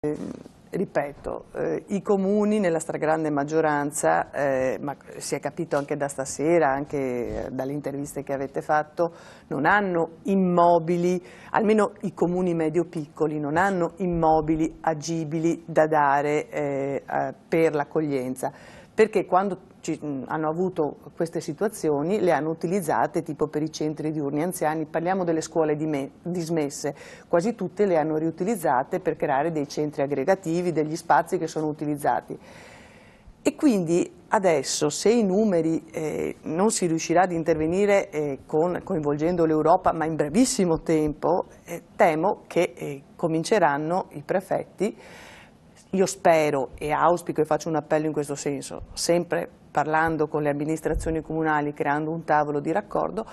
Eh, ripeto, eh, i comuni nella stragrande maggioranza, eh, ma si è capito anche da stasera, anche eh, dalle interviste che avete fatto, non hanno immobili, almeno i comuni medio-piccoli, non hanno immobili agibili da dare eh, per l'accoglienza, perché quando ci, hanno avuto queste situazioni le hanno utilizzate tipo per i centri diurni anziani, parliamo delle scuole dismesse, quasi tutte le hanno riutilizzate per creare dei centri aggregativi, degli spazi che sono utilizzati. E quindi adesso se i numeri eh, non si riuscirà ad intervenire eh, con, coinvolgendo l'Europa, ma in brevissimo tempo, eh, temo che eh, cominceranno i prefetti, io spero e auspico e faccio un appello in questo senso, sempre parlando con le amministrazioni comunali, creando un tavolo di raccordo,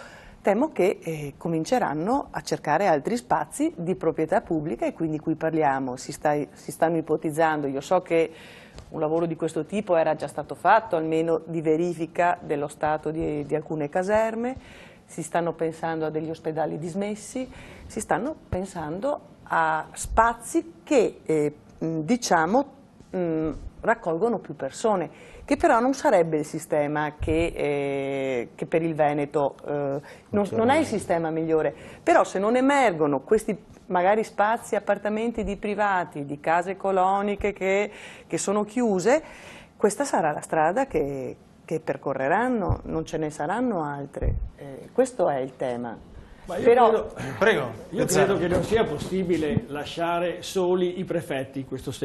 temo che eh, cominceranno a cercare altri spazi di proprietà pubblica e quindi qui parliamo, si, sta, si, stanno ipotizzando, io so che un lavoro di questo tipo era già stato fatto, almeno di verifica dello stato di, di alcune caserme, si stanno pensando a degli ospedali dismessi, si stanno pensando a spazi che eh, diciamo mh, mm, raccolgono più persone, che però non sarebbe il sistema che, eh, che per il Veneto, eh, non, non è il sistema migliore, però se non emergono questi magari spazi, appartamenti di privati, di case coloniche che, che sono chiuse, questa sarà la strada che, che percorreranno, non ce ne saranno altre, eh, questo è il tema. Ma io, Però, credo, prego, io credo che non sia possibile lasciare soli i prefetti in questo senso.